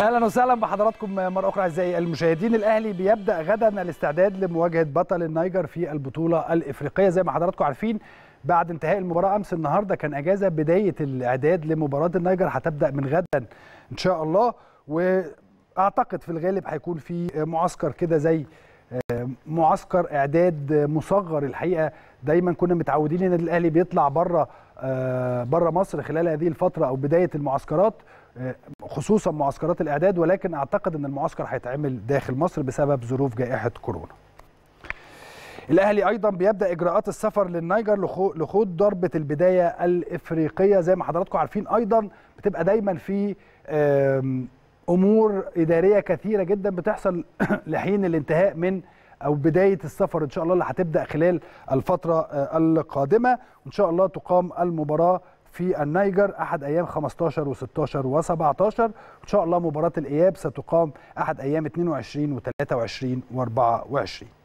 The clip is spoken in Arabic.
اهلا وسهلا بحضراتكم مره اخرى اعزائي المشاهدين الاهلي بيبدا غدا الاستعداد لمواجهه بطل النيجر في البطوله الافريقيه زي ما حضراتكم عارفين بعد انتهاء المباراه امس النهارده كان اجازه بدايه الاعداد لمباراه النيجر هتبدا من غدا ان شاء الله واعتقد في الغالب هيكون في معسكر كده زي معسكر اعداد مصغر الحقيقه دايما كنا متعودين ان الاهلي بيطلع بره آه، بره مصر خلال هذه الفتره او بدايه المعسكرات آه، خصوصا معسكرات الاعداد ولكن اعتقد ان المعسكر هيتعمل داخل مصر بسبب ظروف جائحه كورونا. الاهلي ايضا بيبدا اجراءات السفر للنيجر لخوض ضربه البدايه الافريقيه زي ما حضراتكم عارفين ايضا بتبقى دايما في امور اداريه كثيره جدا بتحصل لحين الانتهاء من او بدايه السفر ان شاء الله اللي هتبدا خلال الفتره آه، القادمه وان شاء الله تقام المباراه في النيجر احد ايام 15 و16 و17 ان شاء الله مباراه الاياب ستقام احد ايام 22 و23 و24